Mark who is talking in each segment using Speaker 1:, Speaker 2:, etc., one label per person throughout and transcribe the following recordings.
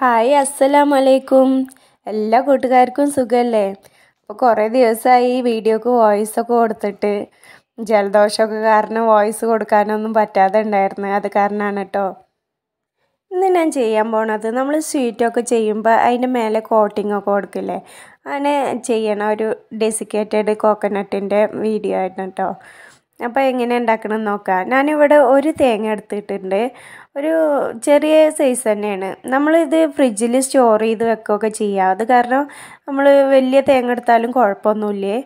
Speaker 1: hi അസ്സലാം വലൈക്കും എല്ലാ കൂട്ടുകാർക്കും സുഖമല്ലേ അപ്പോൾ കുറേ ദിവസമായി ഈ വീഡിയോക്ക് ഒക്കെ കൊടുത്തിട്ട് ജലദോഷമൊക്കെ കാരണം വോയിസ് കൊടുക്കാനൊന്നും പറ്റാതെ ഉണ്ടായിരുന്നു അത് കാരണമാണ് കേട്ടോ ഇന്ന് ഞാൻ ചെയ്യാൻ പോണത് നമ്മൾ സ്വീറ്റൊക്കെ ചെയ്യുമ്പോൾ അതിൻ്റെ മേലെ കോട്ടിങ്ങൊക്കെ കൊടുക്കില്ലേ അങ്ങനെ ചെയ്യണ ഒരു ഡെസിക്കേറ്റഡ് കോക്കനട്ടിൻ്റെ വീഡിയോ ആയിരുന്നു കേട്ടോ അപ്പോൾ എങ്ങനെ ഉണ്ടാക്കണം നോക്കാം ഞാനിവിടെ ഒരു തേങ്ങ എടുത്തിട്ടുണ്ട് ഒരു ചെറിയ സൈസ് തന്നെയാണ് നമ്മളിത് ഫ്രിഡ്ജിൽ സ്റ്റോർ ചെയ്ത് വെക്കുകയൊക്കെ ചെയ്യാം അത് കാരണം നമ്മൾ വലിയ തേങ്ങ എടുത്താലും കുഴപ്പമൊന്നുമില്ലേ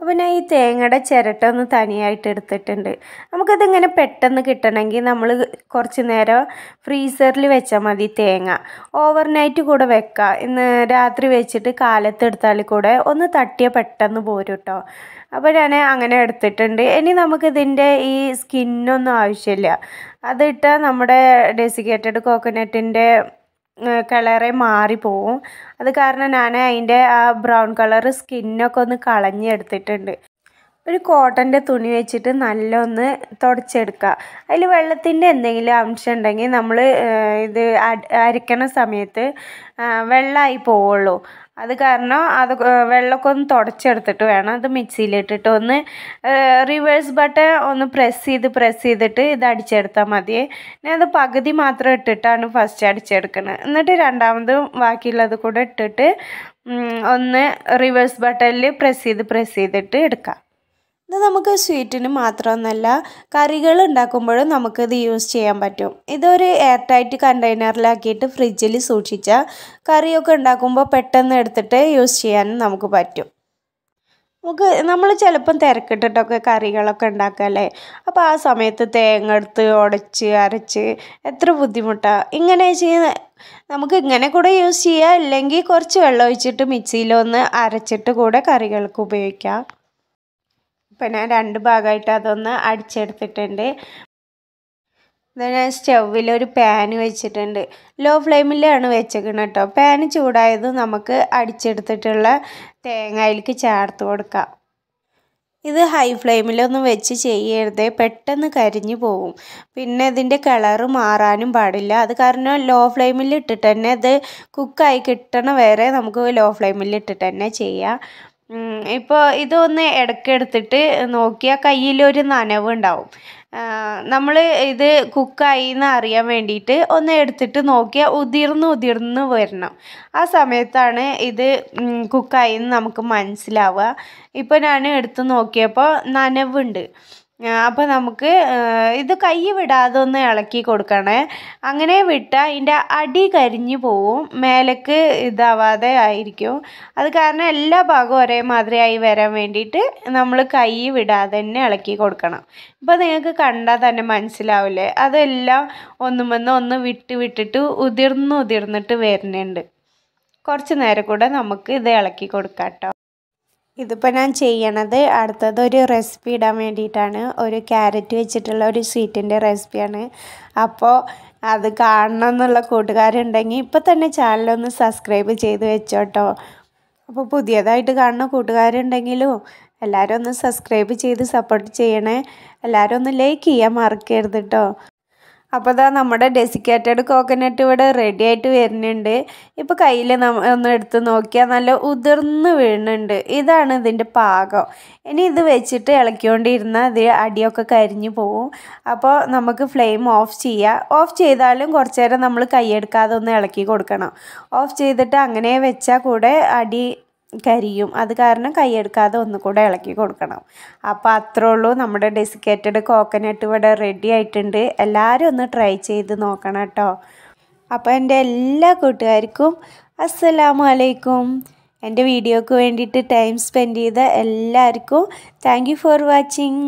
Speaker 1: അപ്പോൾ ഞാൻ ഈ തേങ്ങയുടെ ചിരട്ട ഒന്ന് തനിയായിട്ട് എടുത്തിട്ടുണ്ട് നമുക്കതിങ്ങനെ പെട്ടെന്ന് കിട്ടണമെങ്കിൽ നമ്മൾ കുറച്ച് നേരം ഫ്രീസറിൽ വെച്ചാൽ മതി തേങ്ങ ഓവർനൈറ്റ് കൂടെ വെക്കുക ഇന്ന് രാത്രി വെച്ചിട്ട് കാലത്തെടുത്താൽ കൂടെ ഒന്ന് തട്ടിയ പെട്ടെന്ന് പോരും കേട്ടോ അപ്പോൾ ഞാൻ അങ്ങനെ എടുത്തിട്ടുണ്ട് ഇനി നമുക്കിതിൻ്റെ ഈ സ്കിന്നൊന്നും ആവശ്യമില്ല അതിട്ടാൽ നമ്മുടെ ഡെസിക്കേറ്റഡ് കോക്കനട്ടിൻ്റെ കളറേ മാറിപ്പോവും അത് കാരണം ഞാൻ അതിൻ്റെ ആ ബ്രൗൺ കളർ സ്കിന്നൊക്കെ ഒന്ന് കളഞ്ഞെടുത്തിട്ടുണ്ട് ഒരു കോട്ടൻ്റെ തുണി വെച്ചിട്ട് നല്ല ഒന്ന് തുടച്ചെടുക്കുക അതിൽ വെള്ളത്തിൻ്റെ എന്തെങ്കിലും അംശം ഉണ്ടെങ്കിൽ നമ്മൾ ഇത് അരക്കണ സമയത്ത് വെള്ളമായി പോവുള്ളൂ അത് കാരണം അത് വെള്ളമൊക്കെ ഒന്ന് തുടച്ചെടുത്തിട്ട് വേണം അത് മിക്സിയിലിട്ടിട്ട് ഒന്ന് റിവേഴ്സ് ബട്ടൺ ഒന്ന് പ്രസ് ചെയ്ത് പ്രസ് ചെയ്തിട്ട് ഇത് അടിച്ചെടുത്താൽ മതി ഞാൻ അത് പകുതി മാത്രം ഇട്ടിട്ടാണ് ഫസ്റ്റ് അടിച്ചെടുക്കുന്നത് എന്നിട്ട് രണ്ടാമത് ബാക്കിയുള്ളത് കൂടെ ഇട്ടിട്ട് ഒന്ന് റിവേഴ്സ് ബട്ടണിൽ പ്രസ് ചെയ്ത് പ്രസ് ചെയ്തിട്ട് എടുക്കാം ഇത് നമുക്ക് സ്വീറ്റിന് മാത്രമൊന്നുമല്ല കറികൾ ഉണ്ടാക്കുമ്പോഴും നമുക്കിത് യൂസ് ചെയ്യാൻ പറ്റും ഇതൊരു എയർ ടൈറ്റ് കണ്ടെയ്നറിലാക്കിയിട്ട് ഫ്രിഡ്ജിൽ സൂക്ഷിച്ചാൽ കറിയൊക്കെ ഉണ്ടാക്കുമ്പോൾ പെട്ടെന്ന് എടുത്തിട്ട് യൂസ് ചെയ്യാനും നമുക്ക് പറ്റും നമുക്ക് നമ്മൾ ചിലപ്പം തിരക്കിട്ടിട്ടൊക്കെ കറികളൊക്കെ ഉണ്ടാക്കല്ലേ അപ്പോൾ ആ സമയത്ത് തേങ്ങ എടുത്ത് ഉടച്ച് അരച്ച് എത്ര ബുദ്ധിമുട്ടാണ് ഇങ്ങനെ ചെയ്യുന്ന നമുക്ക് ഇങ്ങനെ കൂടെ യൂസ് ചെയ്യാം അല്ലെങ്കിൽ കുറച്ച് വെള്ളം ഒഴിച്ചിട്ട് മിക്സിയിലൊന്ന് അരച്ചിട്ട് കൂടെ കറികൾക്ക് ഉപയോഗിക്കാം പിന്നെ ഞാൻ രണ്ട് ഭാഗമായിട്ട് അതൊന്ന് അടിച്ചെടുത്തിട്ടുണ്ട് ഞാൻ സ്റ്റൗവിൽ ഒരു പാൻ വെച്ചിട്ടുണ്ട് ലോ ഫ്ലെയിമിലാണ് വെച്ചേക്കണം കേട്ടോ പാൻ ചൂടായത് നമുക്ക് അടിച്ചെടുത്തിട്ടുള്ള തേങ്ങയിലേക്ക് ചേർത്ത് കൊടുക്കാം ഇത് ഹൈ ഫ്ലെയിമിലൊന്നും വെച്ച് ചെയ്യരുത് പെട്ടെന്ന് കരിഞ്ഞു പോകും പിന്നെ ഇതിൻ്റെ കളറ് മാറാനും പാടില്ല അത് കാരണം ലോ ഫ്ലെയിമിൽ ഇട്ടിട്ട് തന്നെ ഇത് കുക്കായി കിട്ടണ വരെ നമുക്ക് ലോ ഫ്ലെയിമിൽ ഇട്ടിട്ട് തന്നെ ചെയ്യാം ഇപ്പോൾ ഇതൊന്ന് ഇടയ്ക്കെടുത്തിട്ട് നോക്കിയാൽ കയ്യിലൊരു നനവുണ്ടാവും നമ്മൾ ഇത് കുക്കായി എന്ന് അറിയാൻ വേണ്ടിയിട്ട് ഒന്ന് എടുത്തിട്ട് നോക്കിയാൽ ഉതിർന്ന് ഉതിർന്ന് വരണം ആ സമയത്താണ് ഇത് കുക്കായി എന്ന് നമുക്ക് മനസ്സിലാവുക ഇപ്പോൾ ഞാൻ എടുത്ത് നോക്കിയപ്പോൾ നനവുണ്ട് അപ്പോൾ നമുക്ക് ഇത് കൈ വിടാതെ ഒന്ന് ഇളക്കി കൊടുക്കണേ അങ്ങനെ വിട്ടാൽ ഇതിൻ്റെ അടി കരിഞ്ഞു പോവും മേലേക്ക് ഇതാവാതെ ആയിരിക്കും അത് കാരണം എല്ലാ ഭാഗവും ഒരേമാതിരി ആയി വരാൻ വേണ്ടിയിട്ട് നമ്മൾ കൈ വിടാതെ തന്നെ ഇളക്കി കൊടുക്കണം ഇപ്പോൾ നിങ്ങൾക്ക് കണ്ടാൽ തന്നെ മനസ്സിലാവില്ലേ അതെല്ലാം വന്ന് ഒന്ന് വിട്ട് വിട്ടിട്ട് ഉതിർന്ന് ഉതിർന്നിട്ട് വരുന്നുണ്ട് കുറച്ച് നേരം കൂടെ നമുക്ക് ഇത് ഇളക്കി കൊടുക്കാം കേട്ടോ ഇതിപ്പോൾ ഞാൻ ചെയ്യണത് അടുത്തത് ഒരു റെസിപ്പി ഇടാൻ വേണ്ടിയിട്ടാണ് ഒരു ക്യാരറ്റ് വെച്ചിട്ടുള്ള ഒരു സ്വീറ്റിൻ്റെ റെസിപ്പിയാണ് അപ്പോൾ അത് കാണണം എന്നുള്ള കൂട്ടുകാരുണ്ടെങ്കിൽ ഇപ്പോൾ തന്നെ ചാനലൊന്ന് സബ്സ്ക്രൈബ് ചെയ്ത് വെച്ചോട്ടോ അപ്പോൾ പുതിയതായിട്ട് കാണുന്ന കൂട്ടുകാരുണ്ടെങ്കിലും എല്ലാവരും ഒന്ന് സബ്സ്ക്രൈബ് ചെയ്ത് സപ്പോർട്ട് ചെയ്യണേ എല്ലാവരും ഒന്ന് ലൈക്ക് ചെയ്യാൻ മറക്കരുത് കേട്ടോ അപ്പോൾ ഇതാ നമ്മുടെ ഡെസിക്കേറ്റഡ് കോക്കനട്ട് ഇവിടെ റെഡി ആയിട്ട് വരുന്നുണ്ട് ഇപ്പോൾ കയ്യിൽ ഒന്ന് എടുത്ത് നോക്കിയാൽ നല്ല ഉതിർന്ന് വീണുണ്ട് ഇതാണ് ഇതിൻ്റെ പാകം ഇനി ഇത് വെച്ചിട്ട് ഇളക്കിക്കൊണ്ടിരുന്നാൽ ഇത് അടിയൊക്കെ കരിഞ്ഞു പോവും അപ്പോൾ നമുക്ക് ഫ്ലെയിം ഓഫ് ചെയ്യാം ഓഫ് ചെയ്താലും കുറച്ച് നേരം നമ്മൾ എടുക്കാതെ ഒന്ന് ഇളക്കി കൊടുക്കണം ഓഫ് ചെയ്തിട്ട് അങ്ങനെ വെച്ചാൽ കൂടെ അടി കരിയും അത് കാരണം കൈയെടുക്കാതെ ഒന്നുകൂടെ ഇളക്കി കൊടുക്കണം അപ്പോൾ അത്രേ ഉള്ളൂ നമ്മുടെ ഡെസിക്കേറ്റഡ് കോക്കനട്ട് ഇവിടെ റെഡി ആയിട്ടുണ്ട് എല്ലാവരും ഒന്ന് ട്രൈ ചെയ്ത് നോക്കണം കേട്ടോ അപ്പോൾ എൻ്റെ എല്ലാ കൂട്ടുകാർക്കും അസ്സലാമു അലൈക്കും എൻ്റെ വീഡിയോക്ക് വേണ്ടിയിട്ട് ടൈം സ്പെൻഡ് ചെയ്ത എല്ലാവർക്കും താങ്ക് ഫോർ വാച്ചിങ്